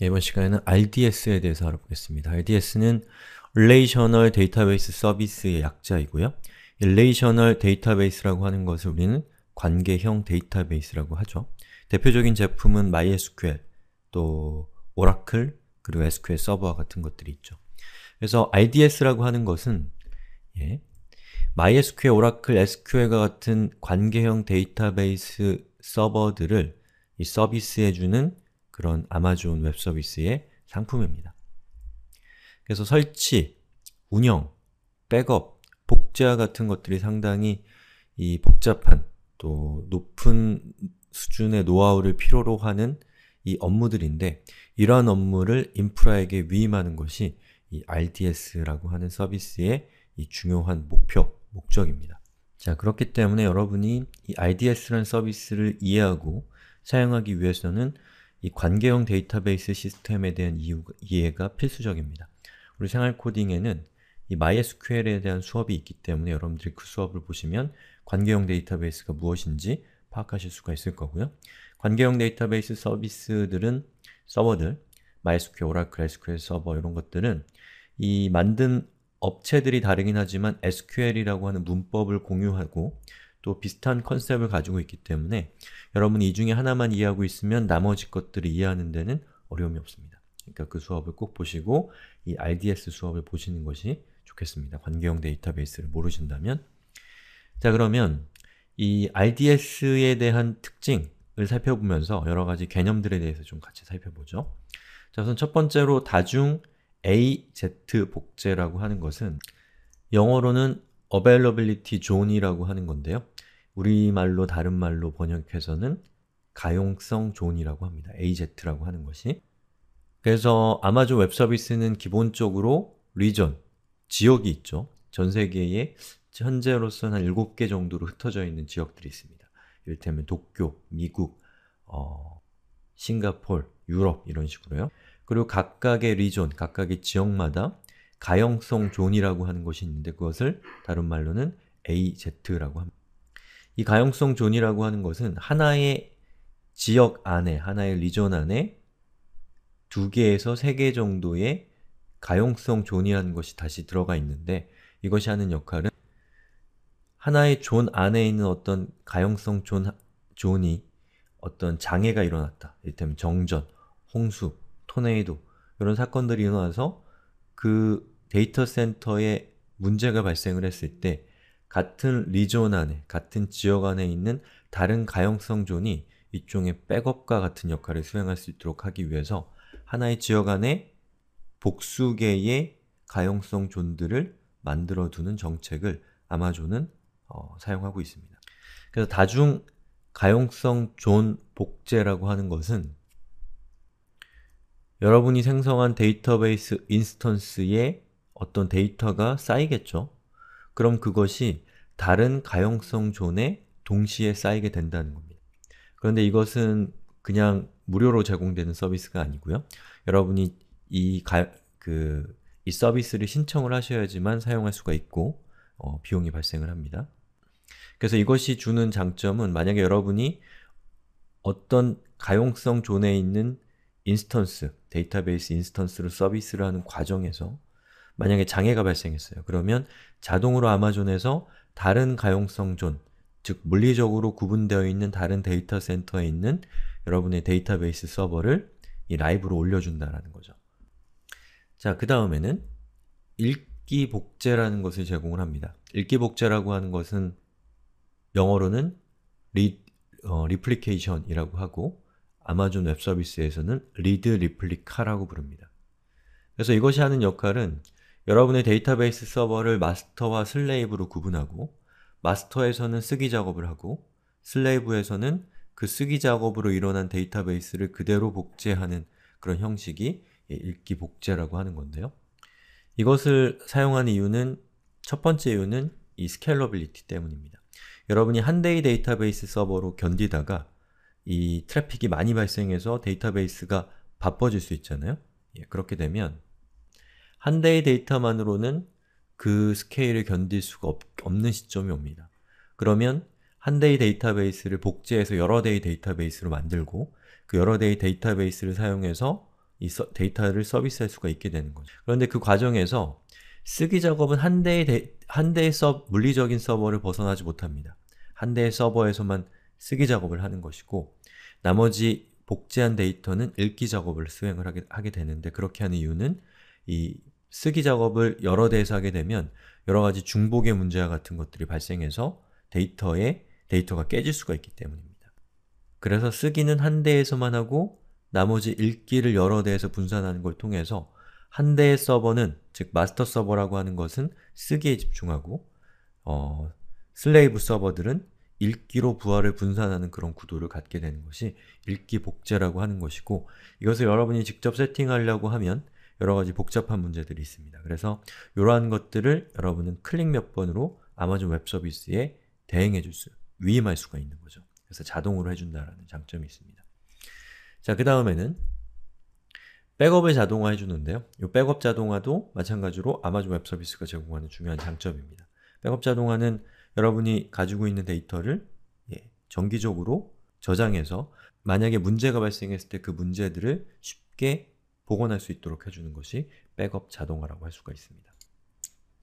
예, 이번 시간에는 RDS에 대해서 알아보겠습니다. RDS는 Relational Database Service의 약자이고요. Relational Database라고 하는 것을 우리는 관계형 데이터베이스라고 하죠. 대표적인 제품은 MySQL, 또 Oracle, 그리고 SQL 서버와 같은 것들이 있죠. 그래서 RDS라고 하는 것은 예, MySQL, Oracle, SQL과 같은 관계형 데이터베이스 서버들을 서비스해주는 그런 아마존 웹 서비스의 상품입니다. 그래서 설치, 운영, 백업, 복제와 같은 것들이 상당히 이 복잡한 또 높은 수준의 노하우를 필요로 하는 이 업무들인데 이러한 업무를 인프라에게 위임하는 것이 이 RDS라고 하는 서비스의 이 중요한 목표, 목적입니다. 자, 그렇기 때문에 여러분이 이 RDS라는 서비스를 이해하고 사용하기 위해서는 이 관계형 데이터베이스 시스템에 대한 이유 이해가 필수적입니다. 우리 생활 코딩에는 이 MySQL에 대한 수업이 있기 때문에 여러분들이 그 수업을 보시면 관계형 데이터베이스가 무엇인지 파악하실 수가 있을 거고요. 관계형 데이터베이스 서비스들은 서버들, MySQL, Oracle, SQL 서버 이런 것들은 이 만든 업체들이 다르긴 하지만 SQL이라고 하는 문법을 공유하고 또 비슷한 컨셉을 가지고 있기 때문에 여러분이 이 중에 하나만 이해하고 있으면 나머지 것들을 이해하는 데는 어려움이 없습니다. 그러니까 그 수업을 꼭 보시고 이 RDS 수업을 보시는 것이 좋겠습니다. 관계형 데이터베이스를 모르신다면 자 그러면 이 RDS에 대한 특징을 살펴보면서 여러 가지 개념들에 대해서 좀 같이 살펴보죠. 자 우선 첫 번째로 다중 AZ 복제라고 하는 것은 영어로는 availability zone이라고 하는 건데요. 우리말로 다른 말로 번역해서는 가용성 존이라고 합니다. AZ라고 하는 것이. 그래서 아마존 웹 서비스는 기본적으로 리전, 지역이 있죠. 전 세계에 현재로서는 한 7개 정도로 흩어져 있는 지역들이 있습니다. 이를테면 도쿄, 미국, 어, 싱가폴, 유럽 이런 식으로요. 그리고 각각의 리전, 각각의 지역마다 가형성 존이라고 하는 것이 있는데 그것을 다른 말로는 AZ라고 합니다. 이 가형성 존이라고 하는 것은 하나의 지역 안에, 하나의 리전 안에 두 개에서 세 개 정도의 가용성 존이라는 것이 다시 들어가 있는데 이것이 하는 역할은 하나의 존 안에 있는 어떤 가용성 존, 존이 어떤 장애가 일어났다. 이를테면 정전, 홍수, 토네이도 이런 사건들이 일어나서 그 데이터 센터에 문제가 발생을 했을 때 같은 리존 안에, 같은 지역 안에 있는 다른 가용성 존이 이쪽의 백업과 같은 역할을 수행할 수 있도록 하기 위해서 하나의 지역 안에 복수 개의 가용성 존들을 만들어두는 정책을 아마존은 어, 사용하고 있습니다. 그래서 다중 가용성 존 복제라고 하는 것은 여러분이 생성한 데이터베이스 인스턴스에 어떤 데이터가 쌓이겠죠? 그럼 그것이 다른 가용성 존에 동시에 쌓이게 된다는 겁니다. 그런데 이것은 그냥 무료로 제공되는 서비스가 아니고요. 여러분이 이, 가, 그, 이 서비스를 신청을 하셔야지만 사용할 수가 있고 어, 비용이 발생을 합니다. 그래서 이것이 주는 장점은 만약에 여러분이 어떤 가용성 존에 있는 인스턴스, 데이터베이스 인스턴스로 서비스를 하는 과정에서 만약에 장애가 발생했어요. 그러면 자동으로 아마존에서 다른 가용성 존, 즉 물리적으로 구분되어 있는 다른 데이터 센터에 있는 여러분의 데이터베이스 서버를 이 라이브로 올려준다라는 거죠. 자, 그 다음에는 읽기 복제라는 것을 제공을 합니다. 읽기 복제라고 하는 것은 영어로는 리, 어, 리플리케이션이라고 하고 아마존 웹 서비스에서는 리드 리플리카라고 부릅니다. 그래서 이것이 하는 역할은 여러분의 데이터베이스 서버를 마스터와 슬레이브로 구분하고 마스터에서는 쓰기 작업을 하고 슬레이브에서는 그 쓰기 작업으로 일어난 데이터베이스를 그대로 복제하는 그런 형식이 읽기 복제라고 하는 건데요. 이것을 사용한 이유는 첫 번째 이유는 이 스케일러빌리티 때문입니다. 여러분이 한 대의 데이터베이스 서버로 견디다가 이 트래픽이 많이 발생해서 데이터베이스가 바빠질 수 있잖아요. 예, 그렇게 되면 한 대의 데이터만으로는 그 스케일을 견딜 수가 없, 는 시점이 옵니다. 그러면 한 대의 데이터베이스를 복제해서 여러 대의 데이터베이스로 만들고 그 여러 대의 데이터베이스를 사용해서 이 서, 데이터를 서비스할 수가 있게 되는 거죠. 그런데 그 과정에서 쓰기 작업은 한 대의, 데, 한 대의 서, 물리적인 서버를 벗어나지 못합니다. 한 대의 서버에서만 쓰기 작업을 하는 것이고 나머지 복제한 데이터는 읽기 작업을 수행을 하게, 하게 되는데 그렇게 하는 이유는 이 쓰기 작업을 여러 대에서 하게 되면 여러 가지 중복의 문제와 같은 것들이 발생해서 데이터에 데이터가 깨질 수가 있기 때문입니다. 그래서 쓰기는 한 대에서만 하고 나머지 읽기를 여러 대에서 분산하는 걸 통해서 한 대의 서버는, 즉 마스터 서버라고 하는 것은 쓰기에 집중하고 어, 슬레이브 서버들은 읽기로 부하를 분산하는 그런 구도를 갖게 되는 것이 읽기 복제라고 하는 것이고 이것을 여러분이 직접 세팅하려고 하면 여러가지 복잡한 문제들이 있습니다. 그래서 이러한 것들을 여러분은 클릭 몇 번으로 아마존 웹 서비스에 대행해 줄 수, 위임할 수가 있는 거죠. 그래서 자동으로 해준다라는 장점이 있습니다. 자, 그 다음에는 백업을 자동화해 주는데요. 이 백업 자동화도 마찬가지로 아마존 웹 서비스가 제공하는 중요한 장점입니다. 백업 자동화는 여러분이 가지고 있는 데이터를 예, 정기적으로 저장해서 만약에 문제가 발생했을 때 그 문제들을 쉽게 복원할 수 있도록 해주는 것이 백업 자동화라고 할 수가 있습니다.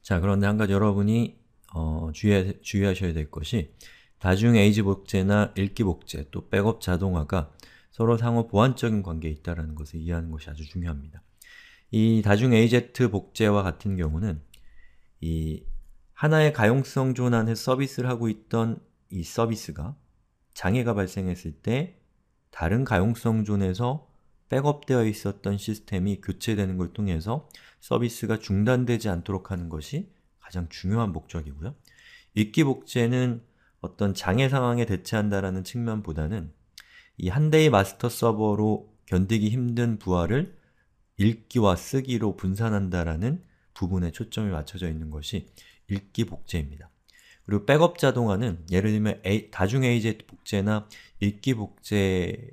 자, 그런데 한 가지 여러분이 어, 주의하, 주의하셔야 될 것이 다중 에이지 복제나 읽기 복제, 또 백업 자동화가 서로 상호 보완적인 관계에 있다는 것을 이해하는 것이 아주 중요합니다. 이 다중 AZ 복제와 같은 경우는 이 하나의 가용성 존안에 서비스를 서 하고 있던 이 서비스가 장애가 발생했을 때 다른 가용성 존에서 백업되어 있었던 시스템이 교체되는 걸 통해서 서비스가 중단되지 않도록 하는 것이 가장 중요한 목적이고요. 읽기 복제는 어떤 장애 상황에 대체한다라는 측면보다는 이 한 대의 마스터 서버로 견디기 힘든 부하를 읽기와 쓰기로 분산한다라는 부분에 초점이 맞춰져 있는 것이 읽기 복제입니다. 그리고 백업 자동화는 예를 들면 A, 다중 AJ 복제나 읽기 복제를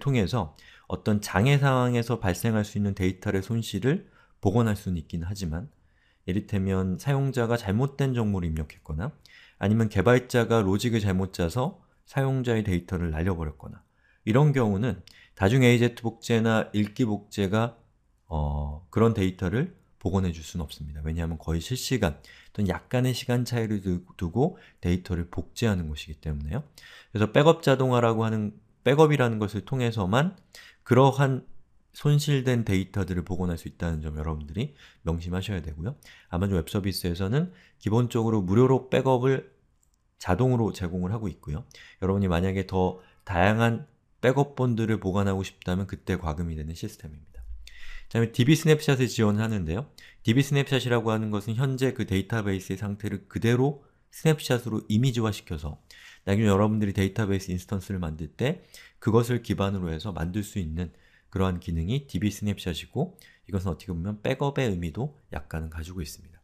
통해서 어떤 장애 상황에서 발생할 수 있는 데이터의 손실을 복원할 수는 있긴 하지만 이를테면 사용자가 잘못된 정보를 입력했거나 아니면 개발자가 로직을 잘못 짜서 사용자의 데이터를 날려버렸거나 이런 경우는 다중 AZ 복제나 읽기 복제가 어, 그런 데이터를 복원해 줄 수는 없습니다. 왜냐하면 거의 실시간 또는 약간의 시간 차이를 두고 데이터를 복제하는 것이기 때문에요. 그래서 백업 자동화라고 하는 백업이라는 것을 통해서만 그러한 손실된 데이터들을 복원할 수 있다는 점 여러분들이 명심하셔야 되고요. 아마존 웹 서비스에서는 기본적으로 무료로 백업을 자동으로 제공을 하고 있고요. 여러분이 만약에 더 다양한 백업본들을 보관하고 싶다면 그때 과금이 되는 시스템입니다. 다음에 DB 스냅샷을 지원 하는데요. DB 스냅샷이라고 하는 것은 현재 그 데이터베이스의 상태를 그대로 스냅샷으로 이미지화 시켜서 나중에 여러분들이 데이터베이스 인스턴스를 만들 때 그것을 기반으로 해서 만들 수 있는 그러한 기능이 DB 스냅샷이고 이것은 어떻게 보면 백업의 의미도 약간은 가지고 있습니다.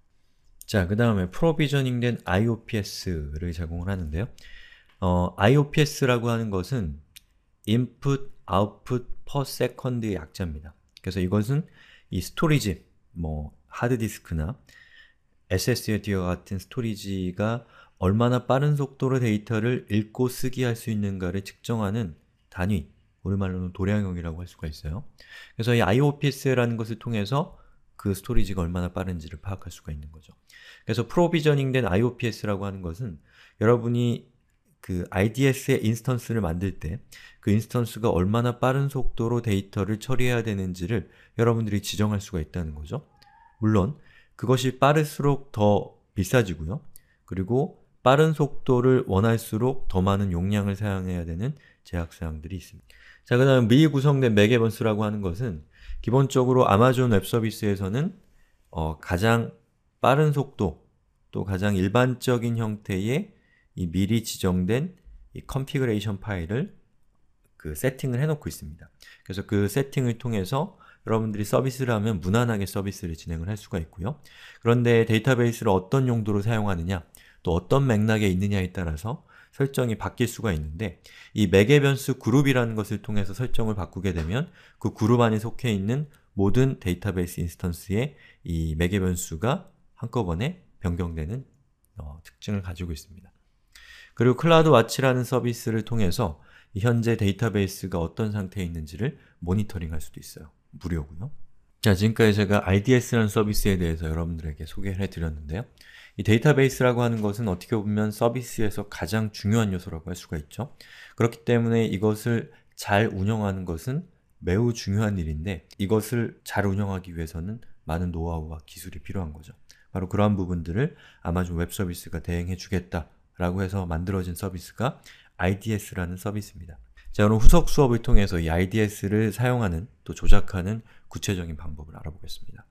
자, 그 다음에 프로비저닝 된 IOPS를 제공을 하는데요. 어, IOPS라고 하는 것은 input, output per second의 약자입니다. 그래서 이것은 이 스토리지, 뭐 하드디스크나 SSD와 같은 스토리지가 얼마나 빠른 속도로 데이터를 읽고 쓰기 할 수 있는가를 측정하는 단위, 우리말로는 도량형이라고 할 수가 있어요. 그래서 이 IOPS라는 것을 통해서 그 스토리지가 얼마나 빠른지를 파악할 수가 있는 거죠. 그래서 프로비저닝된 IOPS라고 하는 것은 여러분이 그 IDS의 인스턴스를 만들 때 그 인스턴스가 얼마나 빠른 속도로 데이터를 처리해야 되는지를 여러분들이 지정할 수가 있다는 거죠. 물론 그것이 빠를수록 더 비싸지고요. 그리고 빠른 속도를 원할수록 더 많은 용량을 사용해야 되는 제약사항들이 있습니다. 자, 그 다음 미리 구성된 맥에번스라고 하는 것은 기본적으로 아마존 웹서비스에서는 어, 가장 빠른 속도 또 가장 일반적인 형태의 이 미리 지정된 이 컨피그레이션 파일을 그 세팅을 해놓고 있습니다. 그래서 그 세팅을 통해서 여러분들이 서비스를 하면 무난하게 서비스를 진행을 할 수가 있고요. 그런데 데이터베이스를 어떤 용도로 사용하느냐, 또 어떤 맥락에 있느냐에 따라서 설정이 바뀔 수가 있는데 이 매개 변수 그룹이라는 것을 통해서 설정을 바꾸게 되면 그 그룹 안에 속해 있는 모든 데이터베이스 인스턴스의 이 매개 변수가 한꺼번에 변경되는 어, 특징을 가지고 있습니다. 그리고 클라우드 와치라는 서비스를 통해서 현재 데이터베이스가 어떤 상태에 있는지를 모니터링할 수도 있어요. 무료고요. 자, 지금까지 제가 IDS라는 서비스에 대해서 여러분들에게 소개를 해드렸는데요. 이 데이터베이스라고 하는 것은 어떻게 보면 서비스에서 가장 중요한 요소라고 할 수가 있죠. 그렇기 때문에 이것을 잘 운영하는 것은 매우 중요한 일인데 이것을 잘 운영하기 위해서는 많은 노하우와 기술이 필요한 거죠. 바로 그러한 부분들을 아마존 웹서비스가 대행해 주겠다 라고 해서 만들어진 서비스가 IDS라는 서비스입니다. 자, 오늘 후속 수업을 통해서 이 IDS를 사용하는 또 조작하는 구체적인 방법을 알아보겠습니다.